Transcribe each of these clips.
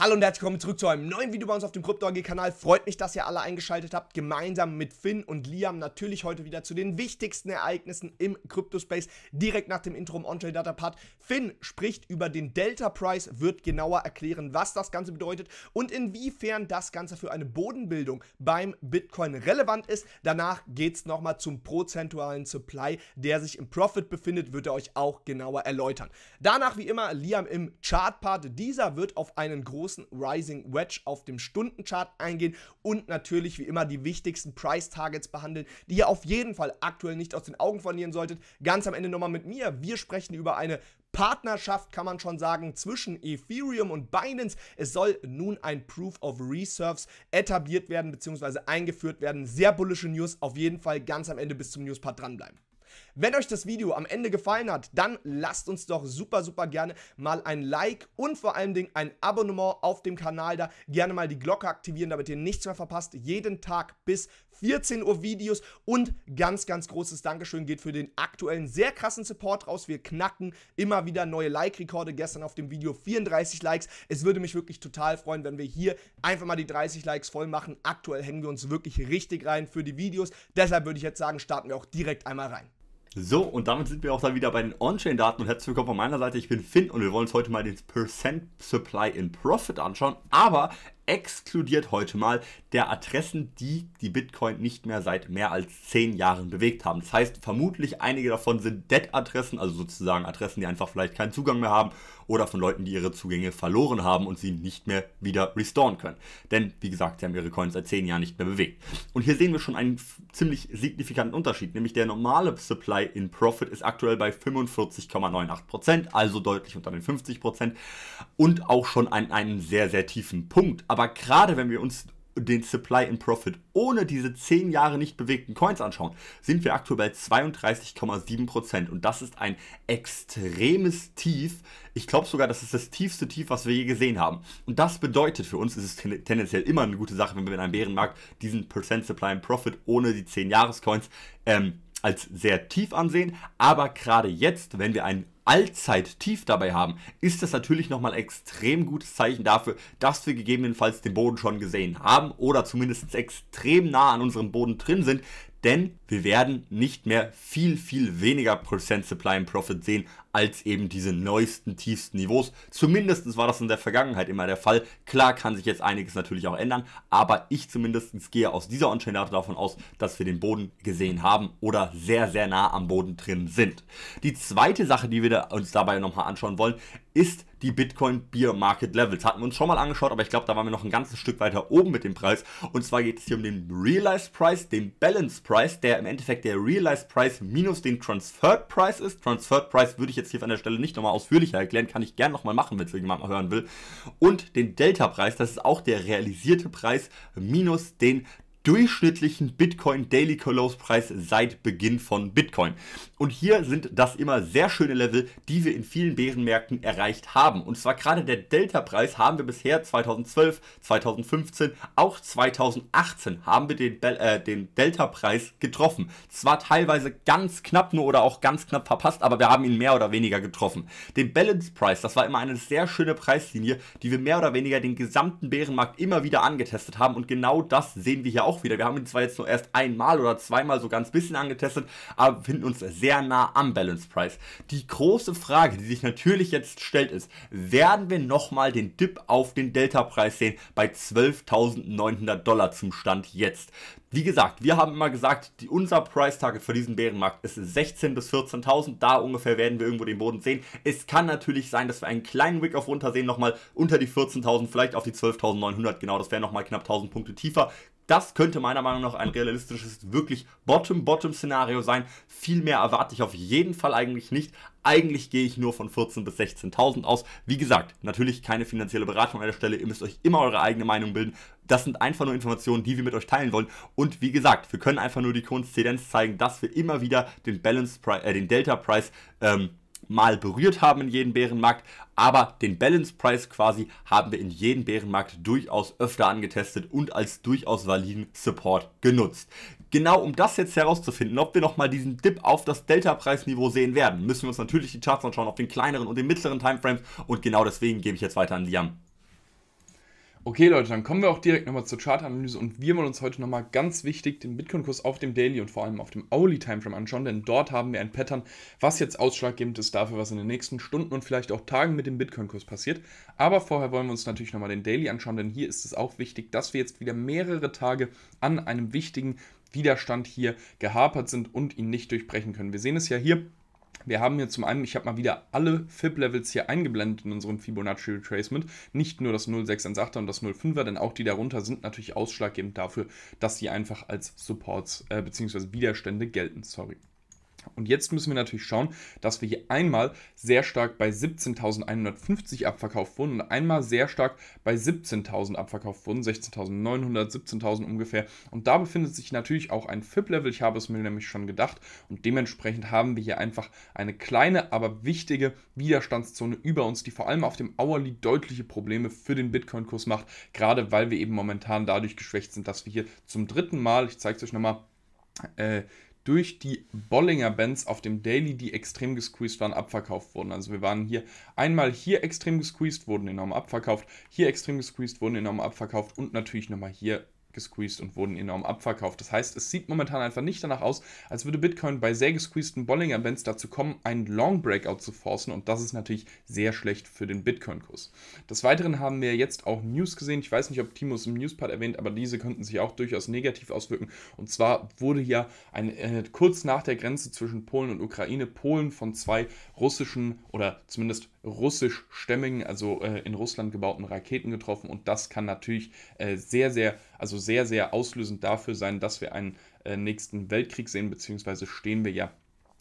Hallo und herzlich willkommen zurück zu einem neuen Video bei uns auf dem CryptoAG-Kanal. Freut mich, dass ihr alle eingeschaltet habt. Gemeinsam mit Finn und Liam natürlich heute wieder zu den wichtigsten Ereignissen im Cryptospace. Direkt nach dem Intro im On-Chain Data Part. Finn spricht über den Delta Price, wird genauer erklären, was das Ganze bedeutet und inwiefern das Ganze für eine Bodenbildung beim Bitcoin relevant ist. Danach geht es nochmal zum prozentualen Supply, der sich im Profit befindet, wird er euch auch genauer erläutern. Danach wie immer Liam im Chart Part. Dieser wird auf einen großen großen Rising Wedge auf dem Stundenchart eingehen und natürlich wie immer die wichtigsten Price Targets behandeln, die ihr auf jeden Fall aktuell nicht aus den Augen verlieren solltet. Ganz am Ende nochmal mit mir. Wir sprechen über eine Partnerschaft kann man schon sagen zwischen Ethereum und Binance. Es soll nun ein Proof of Reserves etabliert werden bzw. eingeführt werden. Sehr bullische News. Auf jeden Fall ganz am Ende bis zum Newspart dranbleiben. Wenn euch das Video am Ende gefallen hat, dann lasst uns doch super, super gerne mal ein Like und vor allen Dingen ein Abonnement auf dem Kanal da. Gerne mal die Glocke aktivieren, damit ihr nichts mehr verpasst. Jeden Tag bis 14 Uhr Videos und ganz, ganz großes Dankeschön geht für den aktuellen sehr krassen Support raus. Wir knacken immer wieder neue Like-Rekorde. Gestern auf dem Video 34 Likes. Es würde mich wirklich total freuen, wenn wir hier einfach mal die 30 Likes voll machen. Aktuell hängen wir uns wirklich richtig rein für die Videos. Deshalb würde ich jetzt sagen, starten wir auch direkt einmal rein. So, und damit sind wir auch dann wieder bei den On-Chain-Daten und herzlich willkommen von meiner Seite. Ich bin Finn und wir wollen uns heute mal den Percent Supply in Profit anschauen. Aber exkludiert heute mal der Adressen, die die Bitcoin nicht mehr seit mehr als zehn Jahren bewegt haben. Das heißt, vermutlich einige davon sind Dead-Adressen, also sozusagen Adressen, die einfach vielleicht keinen Zugang mehr haben oder von Leuten, die ihre Zugänge verloren haben und sie nicht mehr wieder restoren können. Denn, wie gesagt, sie haben ihre Coins seit zehn Jahren nicht mehr bewegt. Und hier sehen wir schon einen ziemlich signifikanten Unterschied, nämlich der normale Supply in Profit ist aktuell bei 45,98%, also deutlich unter den 50% und auch schon an einem sehr, sehr tiefen Punkt. Aber aber gerade wenn wir uns den Supply in Profit ohne diese 10 Jahre nicht bewegten Coins anschauen, sind wir aktuell bei 32,7% und das ist ein extremes Tief. Ich glaube sogar, das ist das tiefste Tief, was wir je gesehen haben. Und das bedeutet für uns, ist es ten tendenziell immer eine gute Sache, wenn wir in einem Bärenmarkt diesen Percent Supply in Profit ohne die 10 Jahres Coins ähm, als sehr tief ansehen. Aber gerade jetzt, wenn wir einen allzeit tief dabei haben, ist das natürlich nochmal ein extrem gutes Zeichen dafür, dass wir gegebenenfalls den Boden schon gesehen haben oder zumindest extrem nah an unserem Boden drin sind, denn wir werden nicht mehr viel, viel weniger Prozent Supply and Profit sehen als eben diese neuesten, tiefsten Niveaus. Zumindest war das in der Vergangenheit immer der Fall. Klar kann sich jetzt einiges natürlich auch ändern, aber ich zumindest gehe aus dieser On-Chain-Date davon aus, dass wir den Boden gesehen haben oder sehr, sehr nah am Boden drin sind. Die zweite Sache, die wir uns dabei nochmal anschauen wollen, ist die Bitcoin Beer Market Levels. Hatten wir uns schon mal angeschaut, aber ich glaube, da waren wir noch ein ganzes Stück weiter oben mit dem Preis. Und zwar geht es hier um den Realized Price, den Balance Price, der im Endeffekt der Realized Price minus den Transferred Price ist. Transferred Price würde ich jetzt hier an der Stelle nicht nochmal ausführlicher erklären, kann ich gerne nochmal machen, wenn es jemand mal hören will. Und den Delta-Preis, das ist auch der realisierte Preis minus den durchschnittlichen Bitcoin Daily Close-Preis seit Beginn von Bitcoin. Und hier sind das immer sehr schöne Level, die wir in vielen Bärenmärkten erreicht haben. Und zwar gerade der Delta-Preis haben wir bisher 2012, 2015, auch 2018 haben wir den, äh, den Delta-Preis getroffen. Zwar teilweise ganz knapp nur oder auch ganz knapp verpasst, aber wir haben ihn mehr oder weniger getroffen. Den Balance-Preis, das war immer eine sehr schöne Preislinie, die wir mehr oder weniger den gesamten Bärenmarkt immer wieder angetestet haben. Und genau das sehen wir hier auch auch wieder. Wir haben ihn zwar jetzt nur erst einmal oder zweimal so ganz bisschen angetestet, aber finden uns sehr nah am Balance Price. Die große Frage, die sich natürlich jetzt stellt, ist, werden wir nochmal den Dip auf den Delta Preis sehen bei 12.900 Dollar zum Stand jetzt? Wie gesagt, wir haben immer gesagt, die, unser Price Target für diesen Bärenmarkt ist 16.000 bis 14.000. Da ungefähr werden wir irgendwo den Boden sehen. Es kann natürlich sein, dass wir einen kleinen Wick auf runtersehen, nochmal unter die 14.000, vielleicht auf die 12.900. Genau, das wäre nochmal knapp 1.000 Punkte tiefer. Das könnte meiner Meinung nach ein realistisches, wirklich Bottom-Bottom-Szenario sein. Viel mehr erwarte ich auf jeden Fall eigentlich nicht. Eigentlich gehe ich nur von 14.000 bis 16.000 aus. Wie gesagt, natürlich keine finanzielle Beratung an der Stelle. Ihr müsst euch immer eure eigene Meinung bilden. Das sind einfach nur Informationen, die wir mit euch teilen wollen. Und wie gesagt, wir können einfach nur die Konzidenz zeigen, dass wir immer wieder den Balance Price, äh, den Delta Price ähm, mal berührt haben in jedem Bärenmarkt, aber den Balance Price quasi haben wir in jedem Bärenmarkt durchaus öfter angetestet und als durchaus validen Support genutzt. Genau um das jetzt herauszufinden, ob wir nochmal diesen Dip auf das Delta-Preisniveau sehen werden, müssen wir uns natürlich die Charts anschauen, auf den kleineren und den mittleren Timeframes und genau deswegen gebe ich jetzt weiter an Liam. Okay, Leute, dann kommen wir auch direkt nochmal zur Chartanalyse und wir wollen uns heute nochmal ganz wichtig den Bitcoin-Kurs auf dem Daily und vor allem auf dem Hourly-Timeframe anschauen, denn dort haben wir ein Pattern, was jetzt ausschlaggebend ist dafür, was in den nächsten Stunden und vielleicht auch Tagen mit dem Bitcoin-Kurs passiert. Aber vorher wollen wir uns natürlich nochmal den Daily anschauen, denn hier ist es auch wichtig, dass wir jetzt wieder mehrere Tage an einem wichtigen Widerstand hier gehapert sind und ihn nicht durchbrechen können. Wir sehen es ja hier wir haben hier zum einen, ich habe mal wieder alle fip levels hier eingeblendet in unserem Fibonacci Retracement. Nicht nur das 0618er und das 05er, denn auch die darunter sind natürlich ausschlaggebend dafür, dass sie einfach als Supports äh, bzw. Widerstände gelten. Sorry. Und jetzt müssen wir natürlich schauen, dass wir hier einmal sehr stark bei 17.150 abverkauft wurden und einmal sehr stark bei 17.000 abverkauft wurden, 16.900, 17.000 ungefähr. Und da befindet sich natürlich auch ein FIP-Level, ich habe es mir nämlich schon gedacht. Und dementsprechend haben wir hier einfach eine kleine, aber wichtige Widerstandszone über uns, die vor allem auf dem Hourly deutliche Probleme für den Bitcoin-Kurs macht, gerade weil wir eben momentan dadurch geschwächt sind, dass wir hier zum dritten Mal, ich zeige es euch nochmal, äh, durch die Bollinger Bands auf dem Daily, die extrem gesqueezed waren, abverkauft wurden. Also wir waren hier einmal hier extrem gesqueezed, wurden enorm abverkauft, hier extrem gesqueezed, wurden enorm abverkauft und natürlich nochmal hier gesqueezed und wurden enorm abverkauft. Das heißt, es sieht momentan einfach nicht danach aus, als würde Bitcoin bei sehr gesqueezten Bollinger Bands dazu kommen, einen Long Breakout zu forcen und das ist natürlich sehr schlecht für den Bitcoin-Kurs. Des Weiteren haben wir jetzt auch News gesehen. Ich weiß nicht, ob Timo es im Newspart erwähnt, aber diese könnten sich auch durchaus negativ auswirken. Und zwar wurde ja ein, äh, kurz nach der Grenze zwischen Polen und Ukraine Polen von zwei russischen oder zumindest russisch stämmigen, also äh, in Russland gebauten Raketen getroffen und das kann natürlich äh, sehr, sehr also sehr, sehr auslösend dafür sein, dass wir einen äh, nächsten Weltkrieg sehen, beziehungsweise stehen wir ja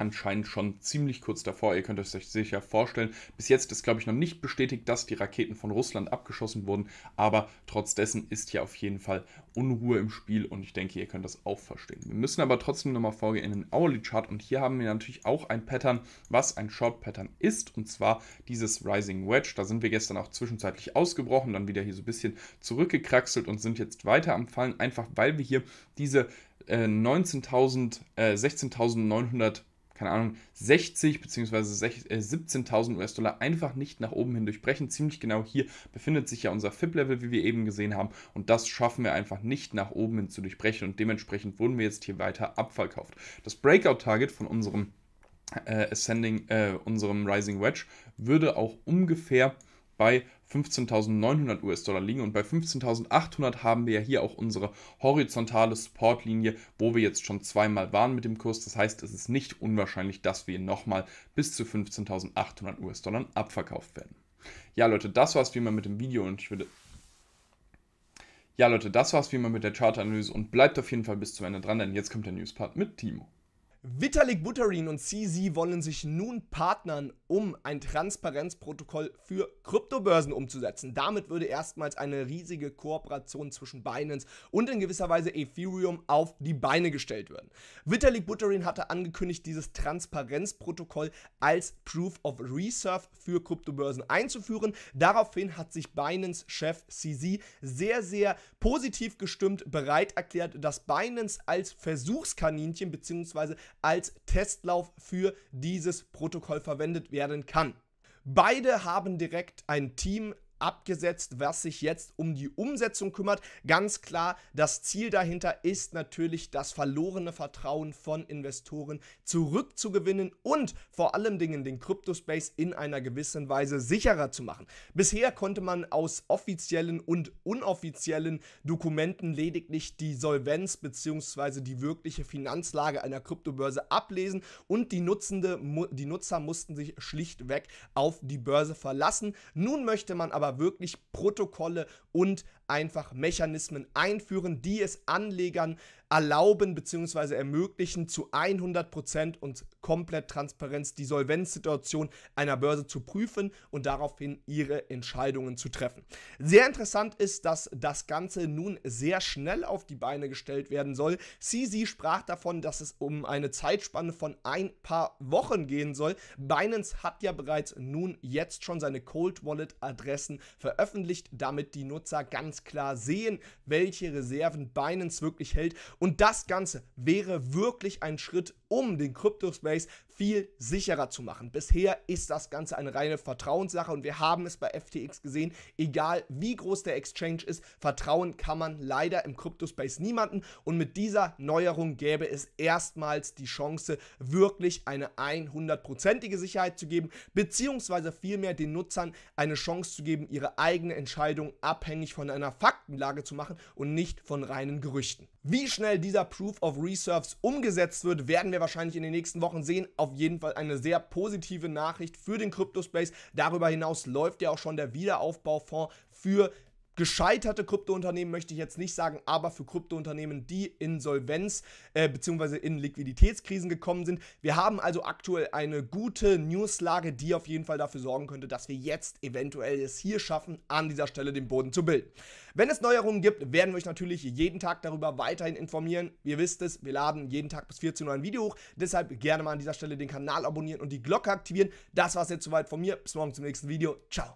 anscheinend schon ziemlich kurz davor. Ihr könnt es euch sicher vorstellen. Bis jetzt ist, glaube ich, noch nicht bestätigt, dass die Raketen von Russland abgeschossen wurden. Aber trotz dessen ist hier auf jeden Fall Unruhe im Spiel und ich denke, ihr könnt das auch verstehen. Wir müssen aber trotzdem nochmal vorgehen in den Hourly Chart und hier haben wir natürlich auch ein Pattern, was ein Short Pattern ist und zwar dieses Rising Wedge. Da sind wir gestern auch zwischenzeitlich ausgebrochen, dann wieder hier so ein bisschen zurückgekraxelt und sind jetzt weiter am Fallen, einfach weil wir hier diese 19.000, äh, 16.900 keine Ahnung, 60 bzw. Äh, 17.000 US-Dollar einfach nicht nach oben hin durchbrechen. Ziemlich genau hier befindet sich ja unser FIP-Level, wie wir eben gesehen haben. Und das schaffen wir einfach nicht nach oben hin zu durchbrechen. Und dementsprechend wurden wir jetzt hier weiter abverkauft. Das Breakout-Target von unserem äh, Ascending, äh, unserem Rising Wedge würde auch ungefähr bei 15.900 US-Dollar liegen. Und bei 15.800 haben wir ja hier auch unsere horizontale Supportlinie, wo wir jetzt schon zweimal waren mit dem Kurs. Das heißt, es ist nicht unwahrscheinlich, dass wir nochmal bis zu 15.800 US-Dollar abverkauft werden. Ja, Leute, das war's wie immer mit dem Video und ich würde ja, Leute, das war's wie immer mit der Chartanalyse und bleibt auf jeden Fall bis zum Ende dran, denn jetzt kommt der Newspart mit Timo. Vitalik Buterin und CZ wollen sich nun partnern, um ein Transparenzprotokoll für Kryptobörsen umzusetzen. Damit würde erstmals eine riesige Kooperation zwischen Binance und in gewisser Weise Ethereum auf die Beine gestellt werden. Vitalik Buterin hatte angekündigt, dieses Transparenzprotokoll als Proof of Reserve für Kryptobörsen einzuführen. Daraufhin hat sich Binance-Chef CZ sehr, sehr positiv gestimmt, bereit erklärt, dass Binance als Versuchskaninchen bzw als Testlauf für dieses Protokoll verwendet werden kann. Beide haben direkt ein Team abgesetzt, was sich jetzt um die Umsetzung kümmert. Ganz klar, das Ziel dahinter ist natürlich, das verlorene Vertrauen von Investoren zurückzugewinnen und vor allem Dingen den Kryptospace in einer gewissen Weise sicherer zu machen. Bisher konnte man aus offiziellen und unoffiziellen Dokumenten lediglich die Solvenz bzw. die wirkliche Finanzlage einer Kryptobörse ablesen und die, Nutzende, die Nutzer mussten sich schlichtweg auf die Börse verlassen. Nun möchte man aber wirklich Protokolle und einfach Mechanismen einführen, die es Anlegern erlauben bzw. ermöglichen, zu 100% und komplett Transparenz die Solvenzsituation einer Börse zu prüfen und daraufhin ihre Entscheidungen zu treffen. Sehr interessant ist, dass das Ganze nun sehr schnell auf die Beine gestellt werden soll. CZ sprach davon, dass es um eine Zeitspanne von ein paar Wochen gehen soll. Binance hat ja bereits nun jetzt schon seine Cold Wallet Adressen veröffentlicht, damit die Nutzer Nutzer ganz klar sehen, welche Reserven Binance wirklich hält. Und das Ganze wäre wirklich ein Schritt, um den Crypto Space viel sicherer zu machen. Bisher ist das Ganze eine reine Vertrauenssache und wir haben es bei FTX gesehen, egal wie groß der Exchange ist, vertrauen kann man leider im Kryptospace niemanden und mit dieser Neuerung gäbe es erstmals die Chance, wirklich eine 100%ige Sicherheit zu geben, beziehungsweise vielmehr den Nutzern eine Chance zu geben, ihre eigene Entscheidung abhängig von einer Faktenlage zu machen und nicht von reinen Gerüchten. Wie schnell dieser Proof of Reserves umgesetzt wird, werden wir wahrscheinlich in den nächsten Wochen sehen. Auf auf jeden Fall eine sehr positive Nachricht für den Kryptospace. Darüber hinaus läuft ja auch schon der Wiederaufbaufonds für gescheiterte Kryptounternehmen möchte ich jetzt nicht sagen, aber für Kryptounternehmen, die Insolvenz äh, bzw. in Liquiditätskrisen gekommen sind. Wir haben also aktuell eine gute Newslage, die auf jeden Fall dafür sorgen könnte, dass wir jetzt eventuell es hier schaffen, an dieser Stelle den Boden zu bilden. Wenn es Neuerungen gibt, werden wir euch natürlich jeden Tag darüber weiterhin informieren. Ihr wisst es, wir laden jeden Tag bis 14 Uhr ein Video hoch, deshalb gerne mal an dieser Stelle den Kanal abonnieren und die Glocke aktivieren. Das war es jetzt soweit von mir. Bis morgen zum nächsten Video. Ciao.